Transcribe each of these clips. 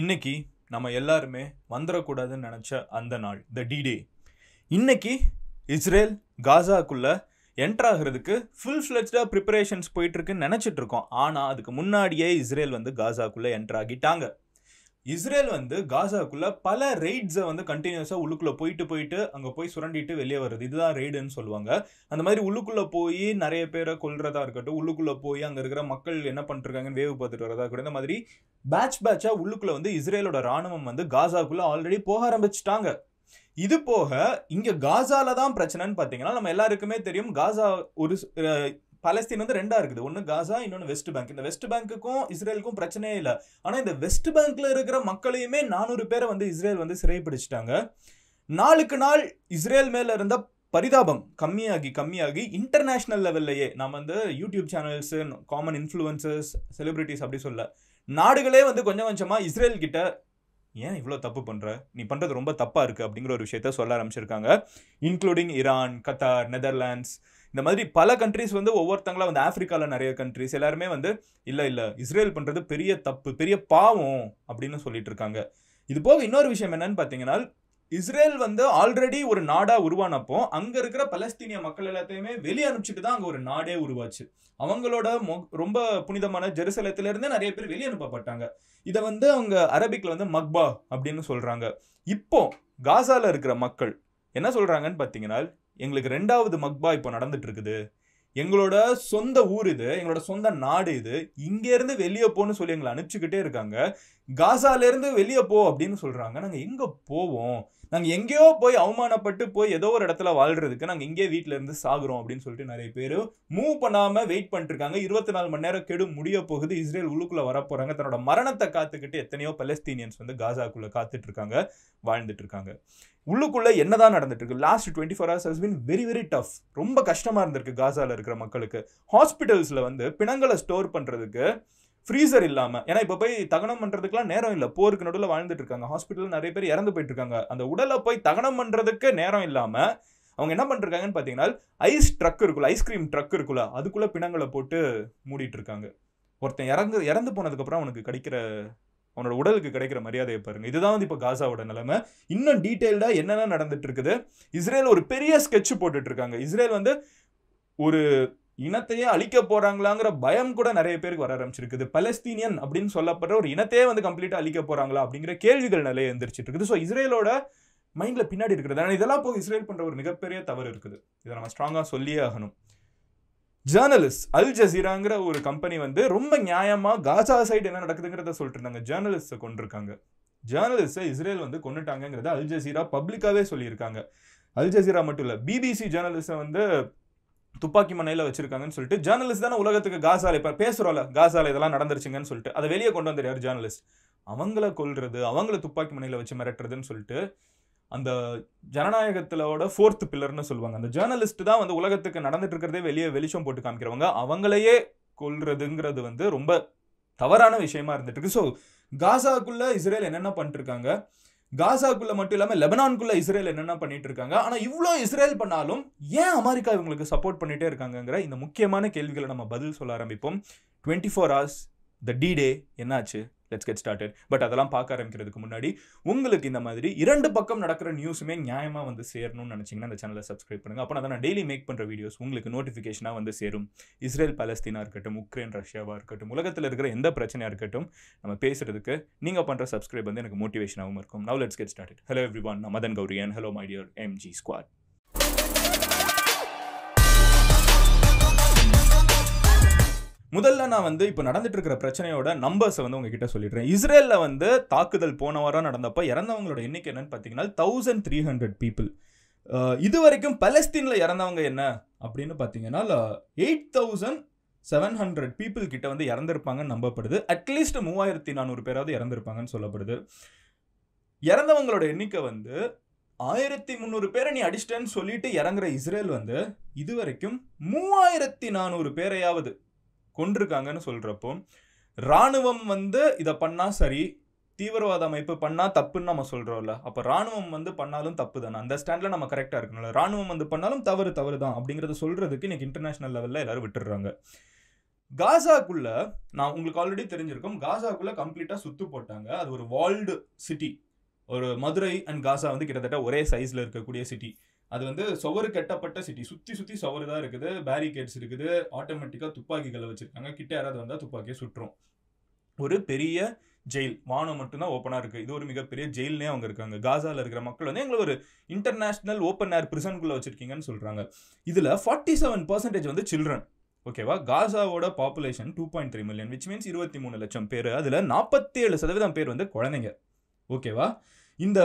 இன்னைக்கு நம்ம எல்லாருமே வந்துடக்கூடாதுன்னு நினச்ச அந்த நாள் த டி டே இன்னைக்கு இஸ்ரேல் காசாக்குள்ளே என்ட்ரு ஆகிறதுக்கு ஃபுல் ஃப்ளெஜ்டாக ப்ரிப்பரேஷன்ஸ் போயிட்டுருக்குன்னு நினச்சிட்ருக்கோம் ஆனால் அதுக்கு முன்னாடியே இஸ்ரேல் வந்து காசாக்குள்ளே என்ட்ராகிட்டாங்க இஸ்ரேல் வந்து காசாக்குள்ள பல ரெய்ட்ஸை வந்து கண்டினியூஸாக உள்ளுக்குள்ளே போயிட்டு போயிட்டு அங்கே போய் சுரண்டிட்டு வெளியே வருது இதுதான் ரெய்டுன்னு சொல்லுவாங்க அந்த மாதிரி உள்ளுக்குள்ளே போய் நிறைய பேரை கொள்றதா இருக்கட்டும் உள்ளுக்குள்ளே போய் அங்கே இருக்கிற மக்கள் என்ன பண்ணிருக்காங்கன்னு வேவு பார்த்துட்டு வரதா இருக்கட்டும் இந்த மாதிரி பேட்ச் பேட்சாக உள்ளுக்குள்ளே வந்து இஸ்ரேலோட ராணுவம் வந்து காசாக்குள்ளே ஆல்ரெடி போக ஆரம்பிச்சிட்டாங்க இது போக இங்கே காசால தான் பிரச்சனைன்னு பார்த்தீங்கன்னா நம்ம எல்லாருக்குமே தெரியும் காசா ஒரு பலஸ்தீன் வந்து ரெண்டா இருக்குது ஒன்று காசா இன்னொன்று வெஸ்ட் பேங்க் இந்த வெஸ்ட் பேங்க்குக்கும் இஸ்ரேலுக்கும் பிரச்சனையே இல்லை ஆனால் இந்த வெஸ்ட் பேங்க்ல இருக்கிற மக்களையுமே நானூறு பேரை வந்து இஸ்ரேல் வந்து சிறைப்பிடிச்சிட்டாங்க நாளுக்கு நாள் இஸ்ரேல் மேல இருந்த பரிதாபம் கம்மியாகி கம்மியாகி இன்டர்நேஷ்னல் லெவல்லையே நம்ம வந்து YouTube channels common influencers celebrities அப்படி சொல்ல நாடுகளே வந்து கொஞ்சம் கொஞ்சமாக இஸ்ரேல் கிட்ட ஏன் இவ்வளோ தப்பு பண்ணுற நீ பண்ணுறது ரொம்ப தப்பாக இருக்குது அப்படிங்கிற ஒரு விஷயத்த சொல்ல ஆரம்பிச்சிருக்காங்க இன்க்ளூடிங் ஈரான் கத்தார் நெதர்லாண்ட்ஸ் இந்த மாதிரி பல கண்ட்ரிஸ் வந்து ஒவ்வொருத்தங்களா வந்து ஆஃப்ரிக்காவில் நிறைய கண்ட்ரிஸ் எல்லாருமே வந்து இல்லை இல்லை இஸ்ரேல் பண்ணுறது பெரிய தப்பு பெரிய பாவம் அப்படின்னு சொல்லிட்டு இருக்காங்க இது போக இன்னொரு விஷயம் என்னன்னு பார்த்தீங்கன்னா இஸ்ரேல் வந்து ஆல்ரெடி ஒரு நாடாக உருவானப்போ அங்கே இருக்கிற பலஸ்தீனிய மக்கள் எல்லாத்தையுமே வெளியே அனுப்பிச்சிட்டு தான் அங்கே ஒரு நாடே உருவாச்சு அவங்களோட மொ ரொம்ப புனிதமான இருந்தே நிறைய பேர் வெளியே அனுப்பப்பட்டாங்க இதை வந்து அவங்க அரபிக்கில் வந்து மக்பா அப்படின்னு சொல்கிறாங்க இப்போ காசாவில் இருக்கிற மக்கள் என்ன சொல்கிறாங்கன்னு பார்த்தீங்கன்னா எங்களுக்கு ரெண்டாவது மக்பா இப்போ நடந்துட்டு இருக்குது எங்களோட சொந்த ஊர் இது எங்களோட சொந்த நாடு இது இங்கேருந்து வெளியே போன்னு சொல்லி எங்களை அனுப்பிச்சுக்கிட்டே இருக்காங்க காசாலேருந்து வெளியே போ அப்படின்னு சொல்கிறாங்க நாங்கள் எங்கே போவோம் நாங்கள் எங்கேயோ போய் அவமானப்பட்டு போய் ஏதோ ஒரு இடத்துல வாழ்கிறதுக்கு நாங்கள் இங்கே வீட்டிலேருந்து சாகுறோம் அப்படின்னு சொல்லிட்டு நிறைய பேர் மூவ் பண்ணாமல் வெயிட் பண்ணிட்டுருக்காங்க இருபத்தி நாலு மணி நேரம் கெடு முடிய போகுது இஸ்ரேல் உள்ளுக்குள்ளே வரப்போகிறாங்க தன்னோட மரணத்தை காத்துக்கிட்டு எத்தனையோ பலஸ்தீனியன்ஸ் வந்து காசாக்குள்ளே காத்துட்ருக்காங்க வாழ்ந்துட்டுருக்காங்க உள்ளுக்குள்ளே என்னதான் நடந்துட்டு இருக்கு last twenty four hours has been very very tough ரொம்ப கஷ்டமாக இருந்திருக்கு காசாவில் இருக்கிற மக்களுக்கு ஹாஸ்பிட்டல்ஸில் வந்து பிணங்களை ஸ்டோர் பண்ணுறதுக்கு ஃப்ரீசர் இல்லாமல் ஏன்னா இப்போ போய் தகனம் பண்ணுறதுக்குலாம் நேரம் இல்லை போருக்கு நடுவில் வாழ்ந்துட்டு இருக்காங்க ஹாஸ்பிட்டலில் நிறைய பேர் இறந்து போயிட்டு இருக்காங்க அந்த உடலை போய் தகனம் பண்ணுறதுக்கு நேரம் இல்லாமல் அவங்க என்ன பண்ணிருக்காங்கன்னு பார்த்தீங்கன்னா ஐஸ் ட்ரக் இருக்குல்ல ஐஸ்கிரீம் ட்ரக் இருக்குல்ல அதுக்குள்ளே பிணங்களை போட்டு மூடிட்டு இருக்காங்க ஒருத்தன் இறந்து இறந்து போனதுக்கப்புறம் அவனுக்கு கிடைக்கிற அவனோட உடலுக்கு கிடைக்கிற மரியாதையை பாருங்கள் இதுதான் வந்து இப்போ காசாவோட நிலைமை இன்னும் டீட்டெயில்டாக என்னென்ன நடந்துட்டு இருக்குது இஸ்ரேல் ஒரு பெரிய ஸ்கெட்ச் போட்டுட்ருக்காங்க இஸ்ரேல் வந்து ஒரு இனத்தையே அழிக்க போறாங்களாங்கிற பயம் கூட நிறைய பேருக்கு வர ஆரம்பிச்சிருக்குது பலஸ்தீனியன் அப்படின்னு சொல்லப்படுற ஒரு இனத்தையே வந்து கம்ப்ளீட்டாக அழிக்க போறாங்களா அப்படிங்கிற கேள்விகள் நிறைய எந்திரிச்சிட்டு இருக்குது ஸோ இஸ்ரேலோட மைண்டில் பின்னாடி இருக்கிறது ஆனால் இதெல்லாம் போக இஸ்ரேல் பண்ணுற ஒரு மிகப்பெரிய தவறு இருக்குது இதை நம்ம ஸ்ட்ராங்காக சொல்லியே ஆகணும் ஜேர்னலிஸ்ட் அல் ஜசீராங்கிற ஒரு கம்பெனி வந்து ரொம்ப நியாயமாக காசா சைடு என்ன நடக்குதுங்கிறத சொல்லிட்டு இருந்தாங்க ஜேர்னலிஸ்ட்டை கொண்டிருக்காங்க ஜேர்னலிஸ்ட்டை இஸ்ரேல் வந்து கொண்டுட்டாங்கிறத அல் ஜசீரா பப்ளிக்காகவே சொல்லியிருக்காங்க அல் ஜசீரா மட்டும் இல்லை பிபிசி ஜேர்னலிஸ்ட்டை வந்து துப்பாக்கி மனையில் வச்சிருக்காங்கன்னு சொல்லிட்டு ஜேர்னலிஸ்ட் தானே உலகத்துக்கு காசாலை இப்போ பேசுகிறோம்ல காசாலை இதெல்லாம் நடந்துருச்சுங்கன்னு சொல்லிட்டு அதை வெளியே கொண்டு வந்துடுறாரு ஜேர்னலிஸ்ட் அவங்கள கொள்வது அவங்கள துப்பாக்கி மனையில் வச்சு மிரட்டுறதுன்னு சொல்லிட்டு அந்த ஜனநாயகத்திலோட ஃபோர்த் பில்லர்னு சொல்லுவாங்க அந்த ஜேர்னலிஸ்ட் தான் வந்து உலகத்துக்கு நடந்துட்டு இருக்கிறதே வெளியே வெளிச்சம் போட்டு காமிக்கிறவங்க அவங்களையே கொள்றதுங்கிறது வந்து ரொம்ப தவறான விஷயமா இருந்துட்டு இருக்கு ஸோ காசாக்குள்ள இஸ்ரேல் என்னென்ன பண்ணிட்டு இருக்காங்க காசாக்குள்ள மட்டும் இல்லாமல் லெபனான்குள்ள இஸ்ரேல் என்னென்ன பண்ணிட்டு இருக்காங்க ஆனால் இவ்வளோ இஸ்ரேல் பண்ணாலும் ஏன் அமெரிக்கா இவங்களுக்கு சப்போர்ட் பண்ணிட்டே இருக்காங்கங்கிற இந்த முக்கியமான கேள்விகளை நம்ம பதில் சொல்ல ஆரம்பிப்போம் twenty four hours the D day என்னாச்சு லெட்ஸ் கெட் ஸ்டார்டட் பட் அதெல்லாம் பார்க்க ஆரம்பிக்கிறதுக்கு முன்னாடி உங்களுக்கு இந்த மாதிரி இரண்டு பக்கம் நடக்கிற நியூஸுமே நியாயமாக வந்து சேரணும்னு நினச்சிங்கன்னா அந்த சேனலை சப்ஸ்கிரைப் பண்ணுங்கள் அப்போ நான் டெய்லி மேக் பண்ணுற வீடியோஸ் உங்களுக்கு நோட்டிஃபிகேஷனாக வந்து சேரும் இஸ்ரேல் பலஸ்தீனா இருக்கட்டும் உக்ரைன் ரஷ்யாவாக இருக்கட்டும் உலகத்தில் இருக்கிற எந்த பிரச்சனையாக இருக்கட்டும் நம்ம பேசுறதுக்கு நீங்கள் பண்ணுற சப்ஸ்கிரைப் வந்து எனக்கு மோட்டிவேஷனாகவும் இருக்கும் now let's get started hello everyone Madan கௌரியன் hello my dear MG squad முதல்ல நான் வந்து இப்போ நடந்துட்டு இருக்கிற பிரச்சனையோட நம்பர்ஸை வந்து உங்ககிட்ட சொல்லிடுறேன் இஸ்ரேலில் வந்து தாக்குதல் போன வாரம் நடந்தப்போ இறந்தவங்களோட எண்ணிக்கை என்னன்னு பார்த்தீங்கன்னா தௌசண்ட் த்ரீ ஹண்ட்ரட் பீப்புள் இது வரைக்கும் பலஸ்தீனில் இறந்தவங்க என்ன அப்படின்னு பார்த்தீங்கன்னா eight thousand seven hundred people கிட்ட வந்து இறந்திருப்பாங்கன்னு நம்பப்படுது அட்லீஸ்ட் மூவாயிரத்தி நானூறு பேராவது இறந்திருப்பாங்கன்னு சொல்லப்படுது இறந்தவங்களோட எண்ணிக்கை வந்து ஆயிரத்தி முந்நூறு பேரை நீ அடிச்சிட்டேன்னு சொல்லிட்டு இறங்குற இஸ்ரேல் வந்து இது வரைக்கும் மூவாயிரத்தி நானூறு பேரையாவது கொண்டிருக்காங்கன்னு சொல்கிறப்போ இராணுவம் வந்து இதை பண்ணால் சரி தீவிரவாத அமைப்பு பண்ணால் தப்புன்னு நம்ம சொல்கிறோம்ல அப்போ ராணுவம் வந்து பண்ணாலும் தப்பு தானே அந்த ஸ்டாண்டில் நம்ம கரெக்டாக இருக்கணும்ல ராணுவம் வந்து பண்ணாலும் தவறு தவறு தான் அப்படிங்கிறத சொல்கிறதுக்கு இன்றைக்கி இன்டர்நேஷ்னல் லெவலில் எல்லோரும் விட்டுடுறாங்க காசாக்குள்ள நான் உங்களுக்கு ஆல்ரெடி தெரிஞ்சிருக்கோம் காசாக்குள்ள கம்ப்ளீட்டாக சுத்து போட்டாங்க அது ஒரு வால்டு சிட்டி ஒரு மதுரை அண்ட் காசா வந்து கிட்டத்தட்ட ஒரே சைஸில் இருக்கக்கூடிய சிட்டி அது வந்து சுவர் கட்டப்பட்ட சிட்டி சுற்றி சுற்றி சுவர் தான் இருக்குது பேரிகேட்ஸ் இருக்குது ஆட்டோமேட்டிக்காக துப்பாக்கிகளை வச்சுருக்காங்க கிட்ட யாராவது வந்தால் துப்பாக்கியை சுற்றும் ஒரு பெரிய ஜெயில் வானம் மட்டும்தான் ஓப்பனாக இருக்குது இது ஒரு மிகப்பெரிய ஜெயில்னே அவங்க இருக்காங்க காசாவில் இருக்கிற மக்கள் வந்து எங்களை ஒரு இன்டர்நேஷ்னல் ஓப்பன் ஏர் பிரிசனுக்குள்ளே வச்சுருக்கீங்கன்னு சொல்கிறாங்க இதில் ஃபார்ட்டி செவன் பர்சன்டேஜ் வந்து சில்ட்ரன் ஓகேவா காசாவோட population two point three million which means இருபத்தி மூணு லட்சம் பேர் அதில் ஏழு சதவீதம் பேர் வந்து குழந்தைங்க ஓகேவா இந்த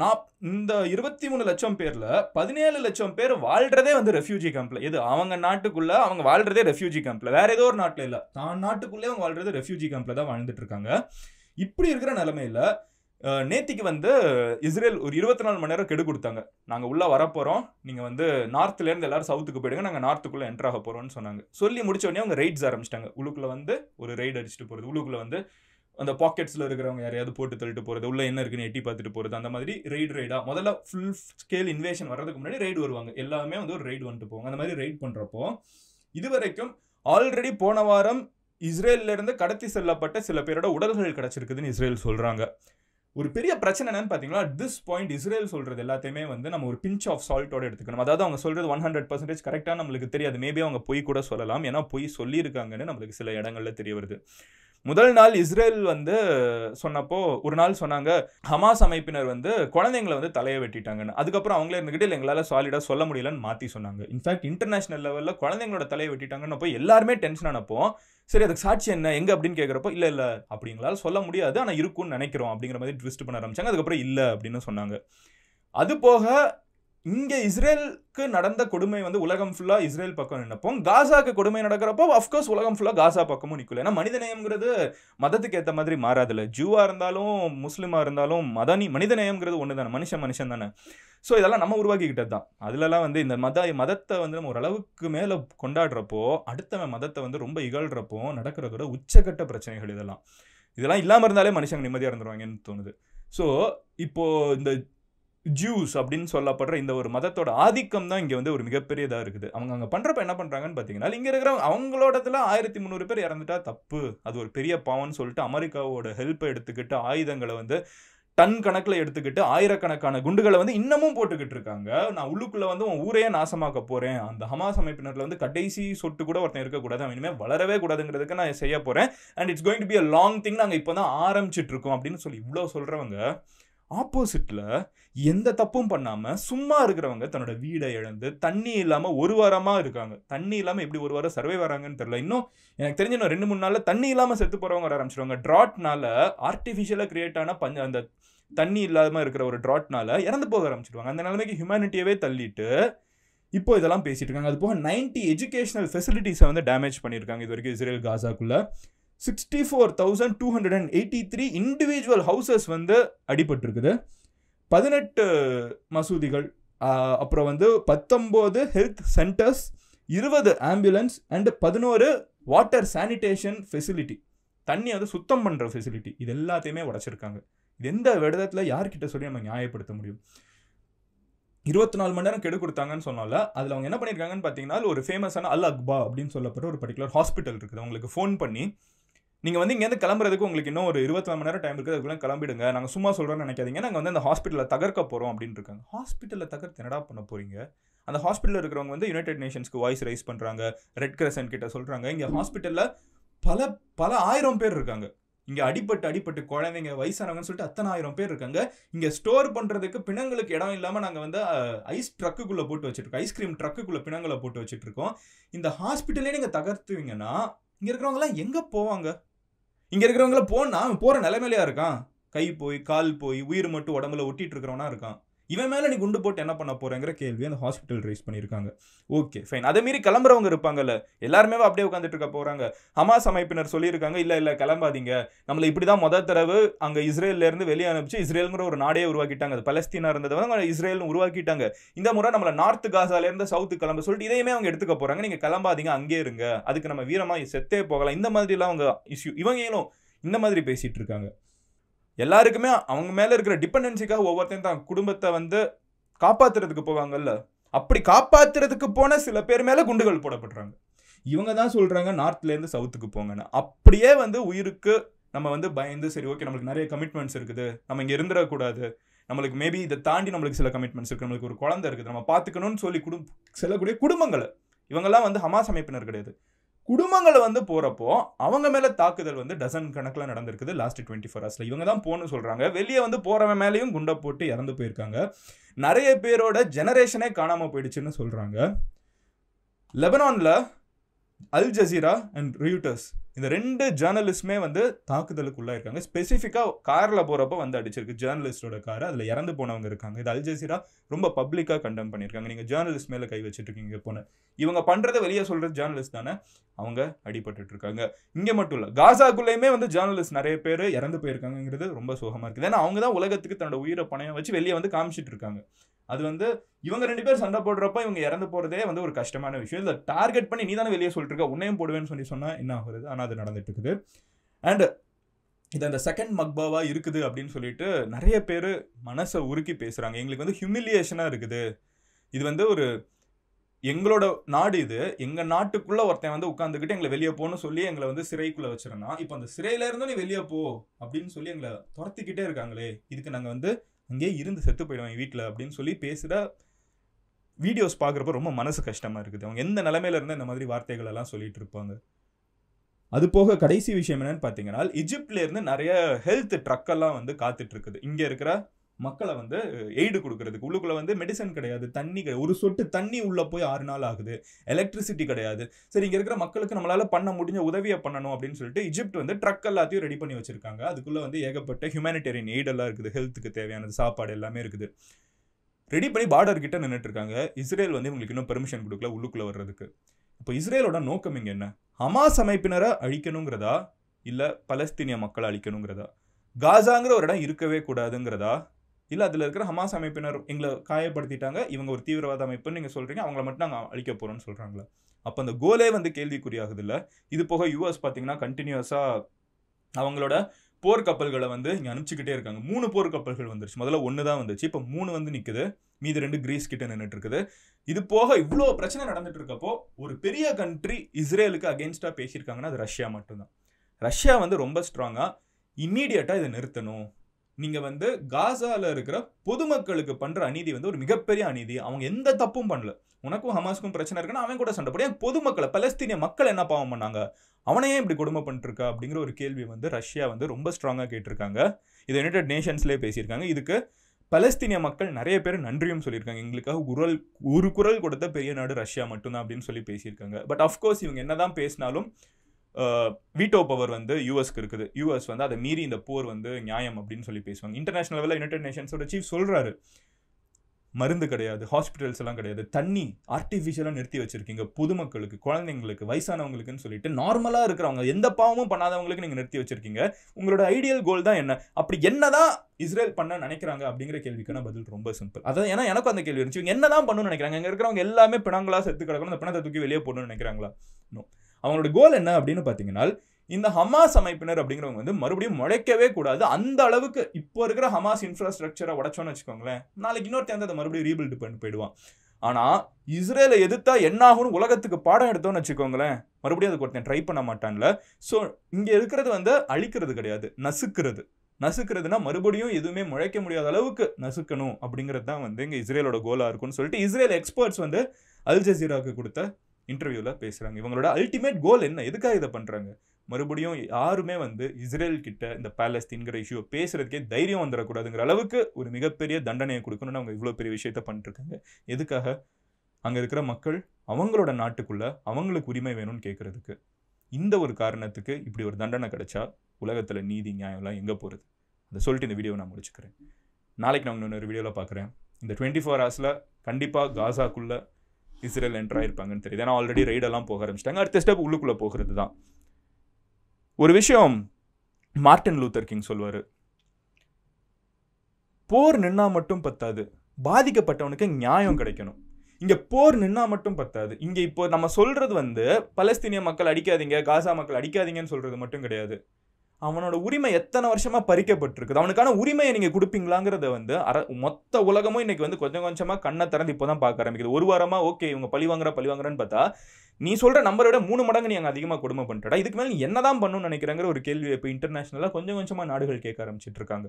நாப் இந்த இருபத்தி மூணு லட்சம் பேரில் பதினேழு லட்சம் பேர் வாழ்கிறதே வந்து ரெஃப்யூஜி கேம்பில் எது அவங்க நாட்டுக்குள்ளே அவங்க வாழ்கிறதே ரெஃப்யூஜி கேம்பில் வேறு ஏதோ ஒரு நாட்டில் இல்லை தான் நாட்டுக்குள்ளே அவங்க வாழ்கிறது ரெஃப்யூஜி கேம்பில் தான் வாழ்ந்துட்டு இருக்காங்க இப்படி இருக்கிற நிலமையில் நேத்திக்கு வந்து இஸ்ரேல் ஒரு இருபத்தி நாலு மணி நேரம் கெடு கொடுத்தாங்க நாங்கள் உள்ளே வரப்போகிறோம் நீங்கள் வந்து நார்த்துலேருந்து எல்லோரும் சவுத்துக்கு போயிடுங்க நாங்கள் நார்த்துக்குள்ளே என்ட்ராக போகிறோம்னு சொன்னாங்க சொல்லி முடிச்ச உடனே அவங்க ரைட்ஸ் ஆரம்பிச்சிட்டாங்க உழுக்குள்ளே வந்து ஒரு ரைட் அடிச்சுட்டு போகிறது உழுக்குள்ளே வந்து அந்த பாக்கெட்ஸில் இருக்கிறவங்க யாரையாவது போட்டு தள்ளிட்டு போகிறது உள்ளே என்ன இருக்குன்னு எட்டி பார்த்துட்டு போகிறது அந்த மாதிரி ரெய்டு ரைடாக முதல்ல ஃபுல் ஸ்கேல் இன்வேஷன் வர்றதுக்கு முன்னாடி ரைடு வருவாங்க எல்லாமே வந்து ஒரு ரைடு வந்துட்டு போவாங்க அந்த மாதிரி ரைட் பண்ணுறப்போ இது வரைக்கும் ஆல்ரெடி போன வாரம் இஸ்ரேலிருந்து கடத்தி செல்லப்பட்ட சில பேரோட உடல்கள் கிடச்சிருக்குதுன்னு இஸ்ரேல் சொல்கிறாங்க ஒரு பெரிய பிரச்சனை என்னன்னு பார்த்தீங்கன்னா திஸ் பாயிண்ட் இஸ்ரேல் சொல்கிறது எல்லாத்தையுமே வந்து நம்ம ஒரு பிஞ்ச் ஆஃப் சால்ட்டோட எடுத்துக்கணும் அதாவது அவங்க சொல்கிறது ஒன் ஹண்ட்ரட் பர்சன்டேஜ் கரெக்டாக நம்மளுக்கு தெரியாது மேபி அவங்க பொய் கூட சொல்லலாம் ஏன்னா பொய் சொல்லியிருக்காங்கன்னு நம்மளுக்கு சில இடங்களில் தெரிய வருது முதல் நாள் இஸ்ரேல் வந்து சொன்னப்போ ஒரு நாள் சொன்னாங்க ஹமாஸ் அமைப்பினர் வந்து குழந்தைங்களை வந்து தலையை வெட்டிட்டாங்கன்னு அதுக்கப்புறம் அவங்களே இல்லை எங்களால் சாலிடாக சொல்ல முடியலன்னு மாற்றி சொன்னாங்க இன்ஃபேக்ட் இன்டர்நேஷனல் லெவலில் குழந்தைங்களோட தலையை வெட்டிட்டாங்கன்னு அப்போ எல்லாருமே டென்ஷன் ஆனப்போ சரி அதுக்கு சாட்சி என்ன எங்கே அப்படின்னு கேட்குறப்போ இல்லை இல்லை அப்படிங்களால சொல்ல முடியாது ஆனால் இருக்கும்னு நினைக்கிறோம் அப்படிங்கிற மாதிரி ட்விஸ்ட் பண்ண ஆரம்பிச்சாங்க அதுக்கப்புறம் இல்லை அப்படின்னு சொன்னாங்க அது போக இங்கே இஸ்ரேலுக்கு நடந்த கொடுமை வந்து உலகம் ஃபுல்லாக இஸ்ரேல் பக்கம் நினைப்போம் காசாக்கு கொடுமை நடக்கிறப்போ அஃப்கோர்ஸ் உலகம் ஃபுல்லாக காசா பக்கமும் நிற்கல ஏன்னா நேயம்ங்கிறது மதத்துக்கு ஏற்ற மாதிரி மாறாதில்ல ஜூவாக இருந்தாலும் முஸ்லீமாக இருந்தாலும் மதனி மனிதநேயம்ங்கிறது ஒன்று தானே மனுஷன் மனுஷன் தானே ஸோ இதெல்லாம் நம்ம உருவாக்கிக்கிட்டது தான் அதுலலாம் வந்து இந்த மத மதத்தை வந்து நம்ம ஓரளவுக்கு மேலே கொண்டாடுறப்போ அடுத்த மதத்தை வந்து ரொம்ப இகழ்கிறப்போ நடக்கிறதோட உச்சகட்ட பிரச்சனைகள் இதெல்லாம் இதெல்லாம் இல்லாமல் இருந்தாலே மனுஷங்க நிம்மதியாக இருந்துருவாங்கன்னு தோணுது ஸோ இப்போது இந்த ஜூஸ் அப்படின்னு சொல்லப்படுற இந்த ஒரு மதத்தோட ஆதிக்கம் தான் இங்கே வந்து ஒரு மிகப்பெரியதாக இருக்குது அவங்க அங்கே பண்ணுறப்ப என்ன பண்ணுறாங்கன்னு பார்த்தீங்கன்னா இங்கே இருக்கிற அவங்களோடதுல ஆயிரத்தி முந்நூறு பேர் இறந்துட்டா தப்பு அது ஒரு பெரிய பாவம்னு சொல்லிட்டு அமெரிக்காவோட ஹெல்ப்பை எடுத்துக்கிட்டு ஆயுதங்களை வந்து டன் கணக்கில் எடுத்துக்கிட்டு ஆயிரக்கணக்கான குண்டுகளை வந்து இன்னமும் போட்டுக்கிட்டு இருக்காங்க நான் உள்ளுக்குள்ளே வந்து உன் ஊரையே நாசமாக்க போகிறேன் அந்த ஹமாஸ் அமைப்பினரில் வந்து கடைசி சொட்டு கூட ஒருத்தன் இருக்கக்கூடாது அவன் இனிமேல் வளரவே கூடாதுங்கிறதுக்கு நான் செய்ய போகிறேன் and it's going to be a long thing நாங்கள் இப்போ தான் ஆரம்பிச்சிட்ருக்கோம் அப்படின்னு சொல்லி இவ்வளோ சொல்கிறவங்க ஆப்போசிட்டில் எந்த தப்பும் பண்ணாமல் சும்மா இருக்கிறவங்க தன்னோட வீடை இழந்து தண்ணி இல்லாமல் ஒரு வாரமாக இருக்காங்க தண்ணி இல்லாமல் எப்படி ஒரு வாரம் சர்வே வராங்கன்னு தெரில இன்னும் எனக்கு தெரிஞ்ச இன்னும் ரெண்டு மூணு நாளில் தண்ணி இல்லாமல் செத்து போகிறவங்க வர ஆரம்பிச்சிருவாங்க ட்ராட்னால ஆர்டிஃபிஷியலாக கிரியேட் ஆன பஞ்ச அந்த தண்ணி இல்லாமல் இருக்கிற ஒரு ட்ராட்னால இறந்து போக ஆரம்பிச்சிருவாங்க அந்த நிலைமைக்கு ஹியூமனிட்டியவே தள்ளிட்டு இப்போ இதெல்லாம் பேசிட்டு இருக்காங்க அது போக நைன்டி எஜுகேஷனல் ஃபெசிலிட்டிஸை வந்து டேமேஜ் பண்ணியிருக்காங்க இது வரைக்கும் இஸ்ரேல் காசாக்குள்ள sixty four thousand two hundred and eighty three individual houses வந்து அடிபட்டிருக்குது பதினெட்டு மசூதிகள் அப்புறம் வந்து பத்தொம்போது ஹெல்த் சென்டர்ஸ் இருபது ஆம்புலன்ஸ் அண்ட் பதினோரு வாட்டர் சானிடேஷன் ஃபெசிலிட்டி தண்ணி வந்து சுத்தம் பண்ணுற ஃபெசிலிட்டி இது எல்லாத்தையுமே உடச்சிருக்காங்க இது எந்த விடத்தில் யார்கிட்ட சொல்லி நம்ம நியாயப்படுத்த முடியும் இருபத்தி நாலு மணி நேரம் கெடு கொடுத்தாங்கன்னு சொன்னால அதில் அவங்க என்ன பண்ணியிருக்காங்கன்னு பார்த்தீங்கன்னா ஒரு ஃபேமஸான அல் அக்பா அப்படின்னு சொல்லப்பட்ட ஒரு பர்டிகுலர் ஹாஸ்பிட்டல் இருக்குது அவங்களுக்கு ஃபோன் பண்ணி நீங்கள் வந்து இங்கேருந்து கிளம்புறதுக்கு உங்களுக்கு இன்னும் ஒரு இருபத்தி மணி நேரம் டைம் இருக்குது அதுக்குலாம் கிளம்பிடுங்க நாங்கள் சும்மா சொல்கிறோன்னு நினைக்காதீங்க நாங்கள் வந்து அந்த ஹாஸ்பிட்டலில் தகர்க்க போகிறோம் அப்படின்னு இருக்காங்க ஹாஸ்பிட்டலில் தகர்த்து என்னடா பண்ண போகிறீங்க அந்த ஹாஸ்பிட்டலில் இருக்கிறவங்க வந்து யுனைடெட் நேஷன்ஸ்க்கு வாய்ஸ் ரைஸ் பண்ணுறாங்க ரெட் கிரசன் கிட்ட சொல்கிறாங்க இங்கே ஹாஸ்பிட்டலில் பல பல ஆயிரம் பேர் இருக்காங்க இங்கே அடிப்பட்டு அடிப்பட்டு குழந்தைங்க வயசானவங்கன்னு சொல்லிட்டு அத்தனை ஆயிரம் பேர் இருக்காங்க இங்கே ஸ்டோர் பண்ணுறதுக்கு பிணங்களுக்கு இடம் இல்லாமல் நாங்கள் வந்து ஐஸ் ட்ரக்குக்குள்ளே போட்டு வச்சுருக்கோம் ஐஸ்கிரீம் ட்ரக்குக்குள்ளே பிணங்களை போட்டு இருக்கோம் இந்த ஹாஸ்பிட்டலே நீங்கள் தகர்த்துவீங்கன்னா இங்கே இருக்கிறவங்கலாம் எங்கே போவாங்க இங்கே இருக்கிறவங்கள போனால் போகிற நிலைமையிலையா இருக்கான் கை போய் கால் போய் உயிர் மட்டும் உடம்புல ஒட்டிட்டு இருக்கிறவனா இருக்கான் இவன் மேலே நீ குண்டு போட்டு என்ன பண்ண போகிறேங்கிற கேள்வி அந்த ஹாஸ்பிட்டல் ரைஸ் பண்ணியிருக்காங்க ஓகே ஃபைன் அதே மீறி கிளம்புறவங்க இருப்பாங்கல்ல எல்லாருமே அப்படியே உட்காந்துட்டு இருக்க போகிறாங்க ஹமாஸ் அமைப்பினர் சொல்லியிருக்காங்க இல்லை இல்லை கிளம்பாதீங்க நம்மளை இப்படி தான் முதல் தடவு அங்கே இஸ்ரேல்லேருந்து வெளியே அனுப்பிச்சு இஸ்ரேலுங்கிற ஒரு நாடே உருவாக்கிட்டாங்க அது பலஸ்தீனா இருந்ததை வந்து அவங்க உருவாக்கிட்டாங்க இந்த முறை நம்மளை நார்த் காசாலேருந்து சவுத்து கிளம்ப சொல்லிட்டு இதையுமே அவங்க எடுத்துக்க போகிறாங்க நீங்கள் கிளம்பாதீங்க அங்கே இருங்க அதுக்கு நம்ம வீரமாக செத்தே போகலாம் இந்த மாதிரிலாம் அவங்க இஷ்யூ இவங்களும் இந்த மாதிரி பேசிகிட்டு இருக்காங்க எல்லாருக்குமே அவங்க மேலே இருக்கிற டிபெண்டன்சிக்காக ஒவ்வொருத்தையும் தான் குடும்பத்தை வந்து காப்பாற்றுறதுக்கு போவாங்கல்ல அப்படி காப்பாற்றுறதுக்கு போன சில பேர் மேலே குண்டுகள் போடப்படுறாங்க இவங்க தான் சொல்கிறாங்க நார்த்லேருந்து சவுத்துக்கு போங்கன்னு அப்படியே வந்து உயிருக்கு நம்ம வந்து பயந்து சரி ஓகே நம்மளுக்கு நிறைய கமிட்மெண்ட்ஸ் இருக்குது நம்ம இங்கே இருந்துடக்கூடாது நம்மளுக்கு மேபி இதை தாண்டி நம்மளுக்கு சில கமிட்மெண்ட்ஸ் இருக்குது நம்மளுக்கு ஒரு குழந்தை இருக்குது நம்ம பார்த்துக்கணும்னு சொல்லி குடும் செல்லக்கூடிய குடும்பங்களை இவங்கெல்லாம் வந்து ஹமாஸ் அமைப்பினர் கிடையாது குடும்பங்களை வந்து போகிறப்போ அவங்க மேலே தாக்குதல் வந்து டசன் கணக்கில் நடந்திருக்குது லாஸ்ட் டுவெண்ட்டி ஃபோர் ஹவர்ஸில் இவங்க தான் போகணும்னு சொல்கிறாங்க வெளியே வந்து போகிறவன் மேலேயும் குண்டை போட்டு இறந்து போயிருக்காங்க நிறைய பேரோட ஜெனரேஷனே காணாமல் போயிடுச்சுன்னு சொல்கிறாங்க லெபனானில் அல் ஜசீரா அண்ட் ரியூட்டர்ஸ் இந்த ரெண்டு ஜேர்னலிஸ்டுமே வந்து தாக்குதலுக்கு உள்ளாயிருக்காங்க ஸ்பெசிஃபிக்காக காரில் போகிறப்ப வந்து அடிச்சிருக்கு ஜேர்னலிஸ்டோட கார் அதில் இறந்து போனவங்க இருக்காங்க இது அல் ஜசீரா ரொம்ப பப்ளிக்காக கண்டெம் பண்ணியிருக்காங்க நீங்கள் ஜேர்னலிஸ்ட் மேலே கை வச்சுட்டு இருக்கீங்க போன இவங்க பண்ணுறதை வெளியே சொல்கிறது ஜேர்னலிஸ்ட் தானே அவங்க அடிபட்டு இருக்காங்க இங்கே மட்டும் இல்லை காசாக்குள்ளேயுமே வந்து ஜேர்னலிஸ்ட் நிறைய பேர் இறந்து போயிருக்காங்கிறது ரொம்ப சோகமாக இருக்குது ஏன்னா அவங்க தான் உலகத்துக்கு தன்னோட உயிரை பணையம் வச்சு வெளியே வந்து காமிச்சிட்டு இருக்காங்க அது வந்து இவங்க ரெண்டு பேர் சண்டை போடுறப்ப இவங்க இறந்து போகிறதே வந்து ஒரு கஷ்டமான விஷயம் இல்லை டார்கெட் பண்ணி நீ தானே வெளியே சொல்லிட்டுருக்க உன்னையும் போடுவேன்னு சொல்லி சொன்னால் என்ன ஆகுது ஆனால் அது நடந்துட்டு இருக்குது அண்ட் இது அந்த செகண்ட் மக்பாவாக இருக்குது அப்படின்னு சொல்லிட்டு நிறைய பேர் மனசை உருக்கி பேசுகிறாங்க எங்களுக்கு வந்து ஹியூமிலியேஷனாக இருக்குது இது வந்து ஒரு எங்களோட நாடு இது எங்கள் நாட்டுக்குள்ளே ஒருத்தன் வந்து உட்காந்துக்கிட்டு எங்களை வெளியே போகணும்னு சொல்லி எங்களை வந்து சிறைக்குள்ளே வச்சிருந்தான் இப்போ அந்த சிறையில இருந்தும் நீ வெளியே போ அப்படின்னு சொல்லி எங்களை துரத்திக்கிட்டே இருக்காங்களே இதுக்கு நாங்கள் வந்து இங்கே இருந்து செத்து போயிடுவேன் வீட்டில் அப்படின்னு சொல்லி பேசுகிற வீடியோஸ் பார்க்குறப்ப ரொம்ப மனசு கஷ்டமாக இருக்குது அவங்க எந்த நிலமையில இருந்து இந்த மாதிரி வார்த்தைகளெல்லாம் சொல்லிட்டு இருப்பாங்க அது போக கடைசி விஷயம் என்னன்னு பார்த்தீங்கன்னா இஜிப்ட்லேருந்து நிறைய ஹெல்த் ட்ரக்கெல்லாம் வந்து காத்துட்ருக்குது இங்கே இருக்கிற மக்களை வந்து எய்டு கொடுக்கறதுக்கு உள்ளுக்குள்ளே வந்து மெடிசன் கிடையாது தண்ணி கிடையாது ஒரு சொட்டு தண்ணி உள்ளே போய் ஆறு நாள் ஆகுது எலக்ட்ரிசிட்டி கிடையாது சரி இங்கே இருக்கிற மக்களுக்கு நம்மளால் பண்ண முடிஞ்ச உதவியை பண்ணணும் அப்படின்னு சொல்லிட்டு இஜிப்ட் வந்து ட்ரக் எல்லாத்தையும் ரெடி பண்ணி வச்சிருக்காங்க அதுக்குள்ளே வந்து ஏகப்பட்ட ஹியூமனிடேரியன் எய்டெல்லாம் இருக்குது ஹெல்த்துக்கு தேவையானது சாப்பாடு எல்லாமே இருக்குது ரெடி பண்ணி பார்டர் கிட்ட நின்றுட்டு இருக்காங்க இஸ்ரேல் வந்து இவங்களுக்கு இன்னும் பெர்மிஷன் கொடுக்கல உள்ளுக்குள்ளே வர்றதுக்கு இப்போ இஸ்ரேலோட நோக்கம் இங்கே என்ன ஹமாஸ் அமைப்பினரை அழிக்கணுங்கிறதா இல்லை பலஸ்தீனிய மக்களை அழிக்கணுங்கிறதா காசாங்கிற ஒரு இடம் இருக்கவே கூடாதுங்கிறதா இல்லை அதில் இருக்கிற ஹமாஸ் அமைப்பினர் எங்களை காயப்படுத்திட்டாங்க இவங்க ஒரு தீவிரவாத அமைப்புன்னு நீங்கள் சொல்கிறீங்க அவங்கள மட்டும் நாங்கள் அழிக்க போகிறோம்னு சொல்கிறாங்களா அப்போ அந்த கோலே வந்து கேள்விக்குறியாகுது இல்லை இது போக யூஎஸ் பார்த்தீங்கன்னா கண்டினியூஸாக அவங்களோட போர் கப்பல்களை வந்து இங்கே அனுப்பிச்சிக்கிட்டே இருக்காங்க மூணு போர் கப்பல்கள் வந்துருச்சு முதல்ல ஒன்று தான் வந்துச்சு இப்போ மூணு வந்து நிற்குது மீது ரெண்டு கிரீஸ் கிட்ட நின்றுட்டு இருக்குது இது போக இவ்வளோ பிரச்சனை நடந்துட்டு இருக்கப்போ ஒரு பெரிய கண்ட்ரி இஸ்ரேலுக்கு அகேன்ஸ்டாக பேசியிருக்காங்கன்னா அது ரஷ்யா மட்டும்தான் ரஷ்யா வந்து ரொம்ப ஸ்ட்ராங்காக இம்மீடியட்டாக இதை நிறுத்தணும் நீங்கள் வந்து காசாவில் இருக்கிற பொதுமக்களுக்கு பண்ணுற அநீதி வந்து ஒரு மிகப்பெரிய அநீதி அவங்க எந்த தப்பும் பண்ணல உனக்கும் ஹமாஸ்க்கும் பிரச்சனை இருக்குன்னா அவன் கூட சண்டை போடி பொதுமக்களை பலஸ்தீனிய மக்கள் என்ன பாவம் பண்ணாங்க அவனையே இப்படி கொடுமை பண்ணிட்டுருக்கா அப்படிங்கிற ஒரு கேள்வி வந்து ரஷ்யா வந்து ரொம்ப ஸ்ட்ராங்காக கேட்டிருக்காங்க இது யுனைடெட் நேஷன்ஸ்லேயே பேசியிருக்காங்க இதுக்கு பலஸ்தீனிய மக்கள் நிறைய பேர் நன்றியும் சொல்லியிருக்காங்க எங்களுக்காக குரல் ஒரு குரல் கொடுத்த பெரிய நாடு ரஷ்யா மட்டும்தான் அப்படின்னு சொல்லி பேசியிருக்காங்க பட் அஃப்கோர்ஸ் இவங்க என்னதான் பேசினாலும் வீட்டோ பவர் வந்து யூஎஸ்க்கு இருக்குது யூஎஸ் வந்து அதை மீறி இந்த போர் வந்து நியாயம் அப்படின்னு சொல்லி பேசுவாங்க இன்டர்நேஷனல் லெவலில் யுனைடெட் நேஷன்ஸோட சீஃப் சொல்கிறாரு மருந்து கிடையாது ஹாஸ்பிட்டல்ஸ் எல்லாம் கிடையாது தண்ணி ஆர்டிஃபிஷியலாக நிறுத்தி வச்சுருக்கீங்க பொதுமக்களுக்கு குழந்தைங்களுக்கு வயசானவங்களுக்குன்னு சொல்லிட்டு நார்மலாக இருக்கிறவங்க எந்த பாவமும் பண்ணாதவங்களுக்கு நீங்கள் நிறுத்தி வச்சுருக்கீங்க உங்களோட ஐடியல் கோல் தான் என்ன அப்படி என்ன தான் இஸ்ரேல் பண்ண நினைக்கிறாங்க அப்படிங்கிற கேள்விக்கான பதில் ரொம்ப சிம்பிள் அதான் ஏன்னா எனக்கும் அந்த கேள்வி இருந்துச்சு இவங்க என்ன தான் பண்ணணும்னு நினைக்கிறாங்க இங்கே இருக்கிறவங்க எல்லாமே பிணங்களாக செத்து கிடக்கணும் அந்த பிணத்தை தூக்கி வெளியே போடணும்னு நினைக்கிறாங்களா நோ அவங்களோட கோல் என்ன அப்படின்னு பார்த்தீங்கன்னா இந்த ஹமாஸ் அமைப்பினர் அப்படிங்கிறவங்க வந்து மறுபடியும் முளைக்கவே கூடாது அந்த அளவுக்கு இப்போ இருக்கிற ஹமாஸ் இன்ஃப்ராஸ்ட்ரக்சரை உடச்சோன்னு வச்சுக்கோங்களேன் நாளைக்கு இன்னொருத்தர் அதை மறுபடியும் ரீபில்ட் பண்ணி போயிடுவான் ஆனால் இஸ்ரேலை எதிர்த்தா என்ன ஆகும்னு உலகத்துக்கு பாடம் எடுத்தோம்னு வச்சுக்கோங்களேன் மறுபடியும் அதை ஒருத்தன் ட்ரை பண்ண மாட்டான்ல ஸோ இங்கே இருக்கிறது வந்து அழிக்கிறது கிடையாது நசுக்கிறது நசுக்கிறதுனா மறுபடியும் எதுவுமே முளைக்க முடியாத அளவுக்கு நசுக்கணும் அப்படிங்கிறது தான் வந்து இங்கே இஸ்ரேலோட கோலாக இருக்கும்னு சொல்லிட்டு இஸ்ரேல் எக்ஸ்பர்ட்ஸ் வந்து அல் ஜசீராவுக்கு கொடுத்த இன்டர்வியூவில் பேசுகிறாங்க இவங்களோட அல்டிமேட் கோல் என்ன எதுக்காக இதை பண்ணுறாங்க மறுபடியும் யாருமே வந்து இஸ்ரேல் கிட்ட இந்த பேலஸ்தீன்கிற இஷ்யூ பேசுறதுக்கே தைரியம் வந்துடக்கூடாதுங்கிற அளவுக்கு ஒரு மிகப்பெரிய தண்டனையை கொடுக்கணும்னு அவங்க இவ்வளோ பெரிய விஷயத்த பண்ணிருக்காங்க எதுக்காக அங்கே இருக்கிற மக்கள் அவங்களோட நாட்டுக்குள்ள அவங்களுக்கு உரிமை வேணும்னு கேட்கறதுக்கு இந்த ஒரு காரணத்துக்கு இப்படி ஒரு தண்டனை கிடைச்சா உலகத்தில் நீதி நியாயம்லாம் எங்கே போகிறது அதை சொல்லிட்டு இந்த வீடியோவை நான் முடிச்சுக்கிறேன் நாளைக்கு நான் இன்னொரு வீடியோவில் பார்க்குறேன் இந்த டுவெண்ட்டி ஃபோர் ஹவர்ஸில் கண்டிப்பாக காசாக்குள்ளே இஸ்ரேல் என்ட்ரு ஆயிருப்பாங்கன்னு தெரியுது ஏன்னா ஆல்ரெடி ரைடெல்லாம் போக ஆரம்பிச்சிட்டாங்க அடுத்த ஸ்டெப் உள்ளுக்குள்ளே போகிறது தான் ஒரு விஷயம் மார்ட்டின் லூத்தர் கிங் சொல்வார் போர் நின்னா மட்டும் பத்தாது பாதிக்கப்பட்டவனுக்கு நியாயம் கிடைக்கணும் இங்கே போர் நின்னா மட்டும் பத்தாது இங்கே இப்போ நம்ம சொல்கிறது வந்து பலஸ்தீனிய மக்கள் அடிக்காதீங்க காசா மக்கள் அடிக்காதீங்கன்னு சொல்கிறது மட்டும் கிடையாது அவனோட உரிமை எத்தனை வருஷமாக பறிக்கப்பட்டிருக்குது அவனுக்கான உரிமையை நீங்கள் கொடுப்பீங்களாங்கிறத வந்து அர மொத்த உலகமும் இன்றைக்கி வந்து கொஞ்சம் கொஞ்சமாக கண்ணை திறந்து இப்போ தான் பார்க்க ஆரம்பிக்குது ஒரு வாரமாக ஓகே இவங்க பழி வாங்குற பழி வாங்குறேன்னு பார்த்தா நீ சொல்கிற நம்பரை விட மூணு மடங்கு நீ அங்கே அதிகமாக கொடுமை பண்ணுறடா இதுக்கு மேலே என்ன தான் பண்ணணும்னு நினைக்கிறேங்கிற ஒரு கேள்வி இப்போ இன்டர்நேஷ்னலாக கொஞ்சம் கொஞ்சமாக நாடுகள் கேட்க ஆரம்பிச்சுட்டு இருக்காங்க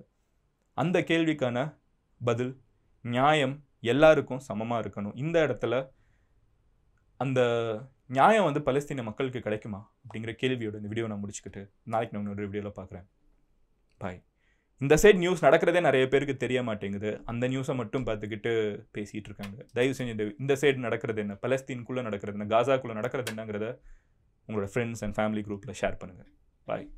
அந்த கேள்விக்கான பதில் நியாயம் எல்லாருக்கும் சமமாக இருக்கணும் இந்த இடத்துல அந்த நியாயம் வந்து பலஸ்தீன மக்களுக்கு கிடைக்குமா அப்படிங்கிற கேள்வியோட இந்த வீடியோ நான் முடிச்சுக்கிட்டு நாளைக்கு நான் இன்னொரு வீடியோவில் பார்க்குறேன் பாய் இந்த சைட் நியூஸ் நடக்கிறதே நிறைய பேருக்கு தெரிய மாட்டேங்குது அந்த நியூஸை மட்டும் பார்த்துக்கிட்டு பேசிகிட்டு இருக்காங்க தயவு செஞ்சு இந்த சைடு நடக்கிறது என்ன பலஸ்தீனுக்குள்ளே நடக்கிறது என்ன காசாக்குள்ளே நடக்கிறது என்னங்கிறத உங்களோட ஃப்ரெண்ட்ஸ் அண்ட் ஃபேமிலி குரூப்பில் ஷேர் பண்ணுங்கள் பாய்